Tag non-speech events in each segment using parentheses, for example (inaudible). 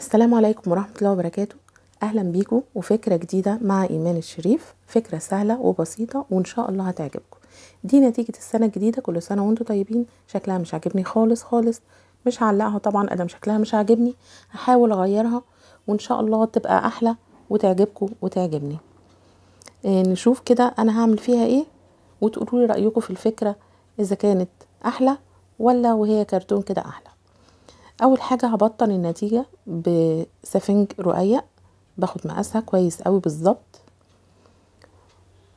السلام عليكم ورحمة الله وبركاته أهلا بيكم وفكرة جديدة مع إيمان الشريف فكرة سهلة وبسيطة وإن شاء الله هتعجبكم دي نتيجة السنة الجديدة كل سنة وانتم طيبين شكلها مش عاجبني خالص خالص مش هعلقها طبعا أدم شكلها مش عاجبني هحاول أغيرها وإن شاء الله تبقى أحلى وتعجبكم وتعجبني إيه نشوف كده أنا هعمل فيها إيه وتقولولي رأيكم في الفكرة إذا كانت أحلى ولا وهي كرتون كده أحلى اول حاجه هبطن النتيجه بسفنج رقيق باخد مقاسها كويس قوي بالظبط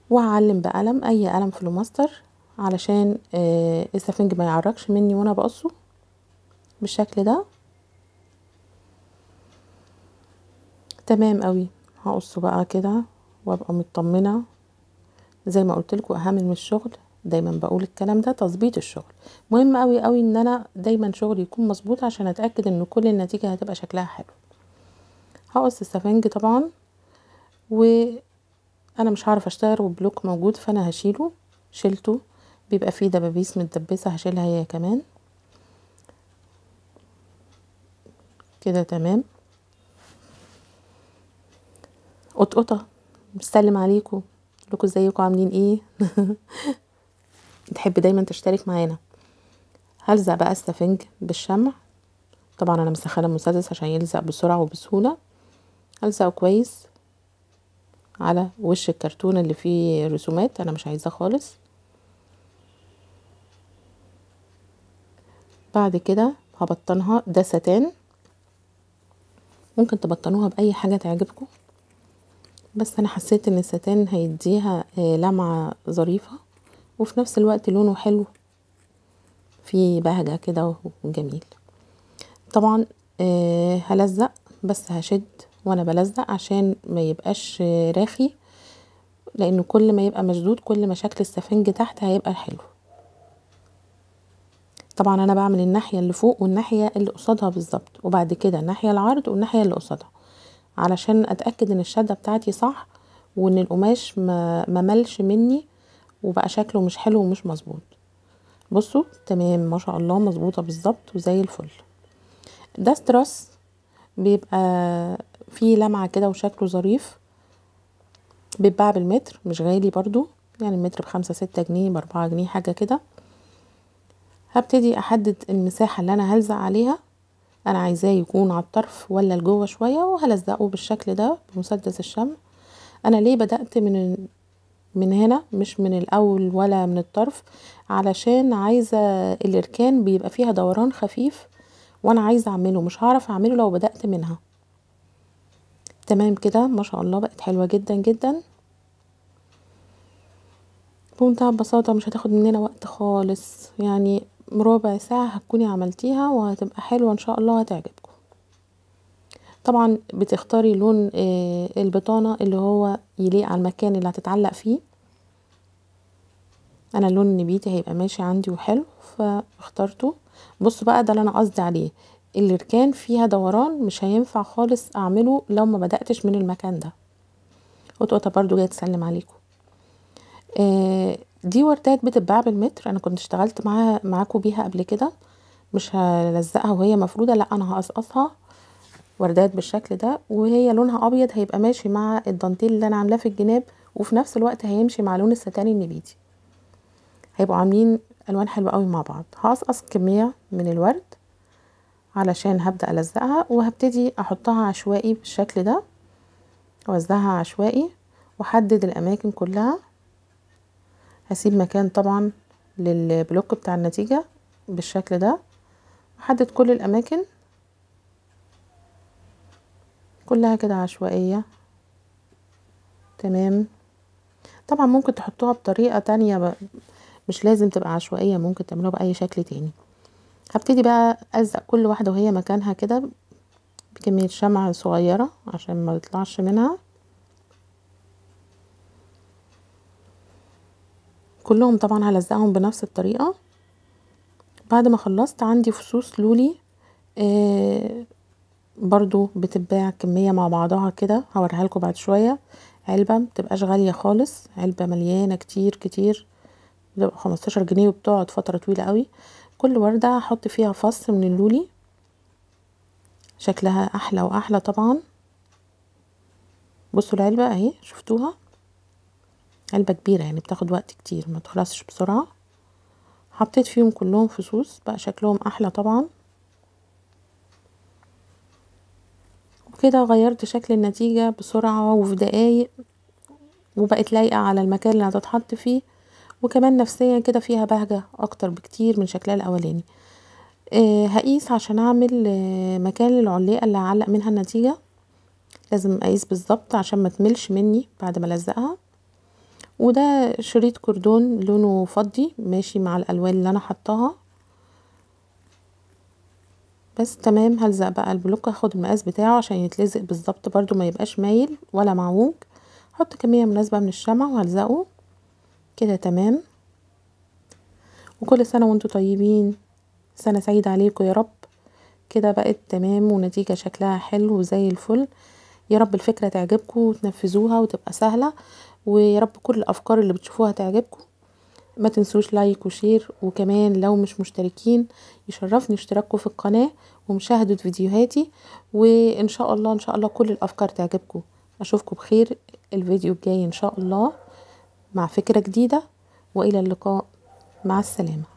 وهعلم بقلم اي قلم فلوماستر علشان آه، السفنج ما يعرقش مني وانا بقصه بالشكل ده تمام قوي هقصه بقى كده وابقى مطمنه زي ما قلت لكم اهم من الشغل دايما بقول الكلام ده تظبيط الشغل مهم قوي قوي ان انا دايما شغلي يكون مظبوط عشان اتاكد ان كل النتيجه هتبقى شكلها حلو هقص السفنج طبعا وانا مش هعرف اشتغل والبلوك موجود فانا هشيله شلته بيبقى فيه دبابيس متدبسه هشيلها هي كمان كده تمام قطقطه بسلم عليكم لكم ازيكم عاملين ايه (laughs) تحب دايما تشترك معانا هلزق بقى السفنج بالشمع طبعا انا مسخنه المسدس عشان يلزق بسرعه وبسهوله هلزقه كويس على وش الكرتون اللي فيه رسومات انا مش عايزاه خالص بعد كده هبطنها ده ستان ممكن تبطنوها باي حاجه تعجبكم بس انا حسيت ان الستان هيديها آه، لمعه ظريفه وفي نفس الوقت لونه حلو في بهجة كده وجميل طبعا آه، هلزق بس هشد وانا بلزق عشان ما يبقاش راخي لان كل ما يبقى مشدود كل ما شكل السفنج تحت هيبقى حلو طبعا انا بعمل الناحيه اللي فوق والناحيه اللي قصادها بالظبط وبعد كده الناحيه العرض والناحيه اللي قصادها علشان اتاكد ان الشده بتاعتي صح وان القماش ما ملش مني وبقى شكله مش حلو ومش مظبوط بصوا تمام ما شاء الله مظبوطه بالظبط وزي الفل ده ستراس بيبقى فيه لمعه كده وشكله ظريف بيتباع بالمتر مش غالي برضو يعني المتر بخمسة ستة جنيه بأربعة جنيه حاجة كده هبتدي أحدد المساحة اللي أنا هلزق عليها أنا عايزاه يكون على الطرف ولا لجوه شوية وهلزقه بالشكل ده بمسدس الشمع أنا ليه بدأت من من هنا مش من الاول ولا من الطرف علشان عايزه الاركان بيبقى فيها دوران خفيف وانا عايزه اعمله مش هعرف اعمله لو بدات منها تمام كده ما شاء الله بقت حلوه جدا جدا بمنتهى البساطه مش هتاخد مننا وقت خالص يعني ربع ساعه هتكوني عملتيها وهتبقى حلوه ان شاء الله هتعجبكم طبعا بتختاري لون آه، البطانة اللي هو يليق على المكان اللي هتتعلق فيه انا اللون النبيتي هيبقى ماشي عندي وحلو فاخترته بصوا بقى ده اللي انا قصدي عليه الاركان فيها دوران مش هينفع خالص اعمله لو ما بداتش من المكان ده قطقطه برضو جايه تسلم عليكم آه دي وردات بتتباع بالمتر انا كنت اشتغلت معاها معاكم بيها قبل كده مش هلزقها وهي مفروده لا انا هقصقصها وردات بالشكل ده وهي لونها ابيض هيبقى ماشي مع الدانتيل اللي انا عاملاه في الجناب وفي نفس الوقت هيمشي مع لون الستان النبيدي هيبقوا عاملين الوان حلوه قوي مع بعض هقصقص كميه من الورد علشان هبدا الزقها وهبتدي احطها عشوائي بالشكل ده اوزعها عشوائي واحدد الاماكن كلها هسيب مكان طبعا للبلوك بتاع النتيجه بالشكل ده احدد كل الاماكن كلها كده عشوائية تمام طبعا ممكن تحطوها بطريقة تانية بقى. مش لازم تبقى عشوائية ممكن تعملوها بأي شكل تاني هبتدي بقى ألزق كل واحدة وهي مكانها كده بكمية شمعة صغيرة عشان ما يطلعش منها كلهم طبعا هلزقهم بنفس الطريقة بعد ما خلصت عندي فصوص لولي آه برضو بتتباع كمية مع بعضها كده هوريها لكم بعد شوية علبة متبقاش غالية خالص علبة مليانة كتير كتير بتبقى خمستاشر جنيه وبتقعد فترة طويلة قوي كل وردة هحط فيها فص من اللولي شكلها احلى واحلى طبعا بصوا العلبة اهي شفتوها علبة كبيرة يعني بتاخد وقت كتير ما تخلصش بسرعة حطيت فيهم كلهم فصوص بقى شكلهم احلى طبعا وكده غيرت شكل النتيجة بسرعة وفي دقايق وبقت لايقة على المكان اللي هتتحط فيه وكمان نفسيا كده فيها بهجة اكتر بكتير من شكلها الاولاني آه هقيس عشان اعمل آه مكان للعليقة اللي هعلق منها النتيجة لازم اقيس بالظبط عشان ما تملش مني بعد ما الزقها وده شريط كردون لونه فضي ماشي مع الالوان اللي انا حطاها بس تمام هلزق بقى البلوك هاخد المقاس بتاعه عشان يتلزق بالظبط برضو ما يبقاش مايل ولا معوج هحط كميه مناسبه من الشمع وهلزقه كده تمام وكل سنه وانتم طيبين سنه سعيده عليكم يا رب كده بقت تمام ونتيجه شكلها حلو زي الفل يا رب الفكره تعجبكم وتنفذوها وتبقى سهله ويا رب كل الافكار اللي بتشوفوها تعجبكم ما تنسوش لايك وشير وكمان لو مش مشتركين يشرفني اشتراككم في القناة ومشاهدة فيديوهاتي وان شاء الله ان شاء الله كل الافكار تعجبكم اشوفكم بخير الفيديو الجاي ان شاء الله مع فكرة جديدة والى اللقاء مع السلامة